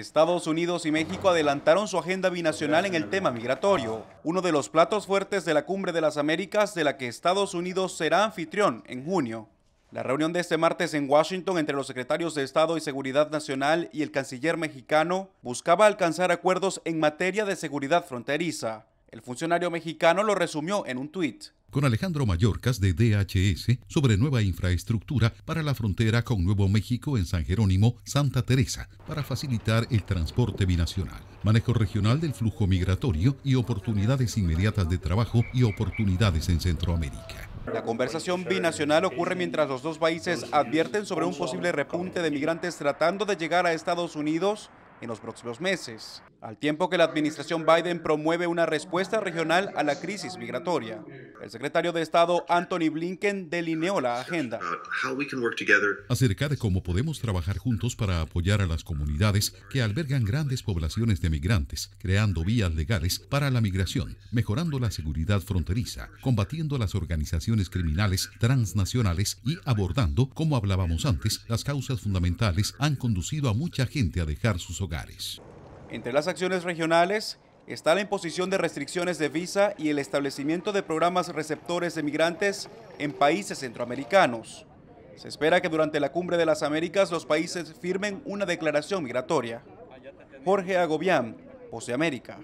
Estados Unidos y México adelantaron su agenda binacional en el tema migratorio, uno de los platos fuertes de la Cumbre de las Américas de la que Estados Unidos será anfitrión en junio. La reunión de este martes en Washington entre los secretarios de Estado y Seguridad Nacional y el canciller mexicano buscaba alcanzar acuerdos en materia de seguridad fronteriza. El funcionario mexicano lo resumió en un tuit con Alejandro Mayorcas de DHS sobre nueva infraestructura para la frontera con Nuevo México en San Jerónimo, Santa Teresa, para facilitar el transporte binacional, manejo regional del flujo migratorio y oportunidades inmediatas de trabajo y oportunidades en Centroamérica. La conversación binacional ocurre mientras los dos países advierten sobre un posible repunte de migrantes tratando de llegar a Estados Unidos en los próximos meses, al tiempo que la administración Biden promueve una respuesta regional a la crisis migratoria. El secretario de Estado Anthony Blinken delineó la agenda. Uh, Acerca de cómo podemos trabajar juntos para apoyar a las comunidades que albergan grandes poblaciones de migrantes, creando vías legales para la migración, mejorando la seguridad fronteriza, combatiendo las organizaciones criminales transnacionales y abordando, como hablábamos antes, las causas fundamentales han conducido a mucha gente a dejar sus hogares. Entre las acciones regionales, está la imposición de restricciones de visa y el establecimiento de programas receptores de migrantes en países centroamericanos. Se espera que durante la Cumbre de las Américas los países firmen una declaración migratoria. Jorge Agobián, Pose América.